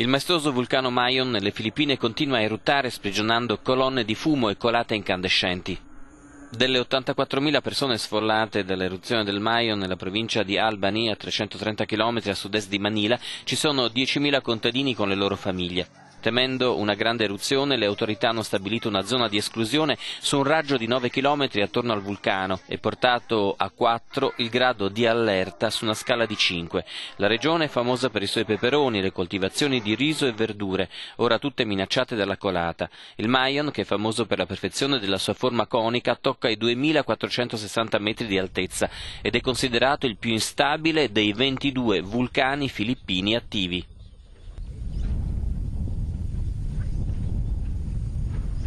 Il maestoso vulcano Mayon nelle Filippine continua a eruttare sprigionando colonne di fumo e colate incandescenti. Delle 84.000 persone sfollate dall'eruzione del Mayon nella provincia di Albany, a 330 km a sud-est di Manila, ci sono 10.000 contadini con le loro famiglie. Temendo una grande eruzione, le autorità hanno stabilito una zona di esclusione su un raggio di 9 km attorno al vulcano e portato a 4 il grado di allerta su una scala di 5. La regione è famosa per i suoi peperoni, le coltivazioni di riso e verdure, ora tutte minacciate dalla colata. Il Mayon, che è famoso per la perfezione della sua forma conica, tocca i 2460 metri di altezza ed è considerato il più instabile dei 22 vulcani filippini attivi.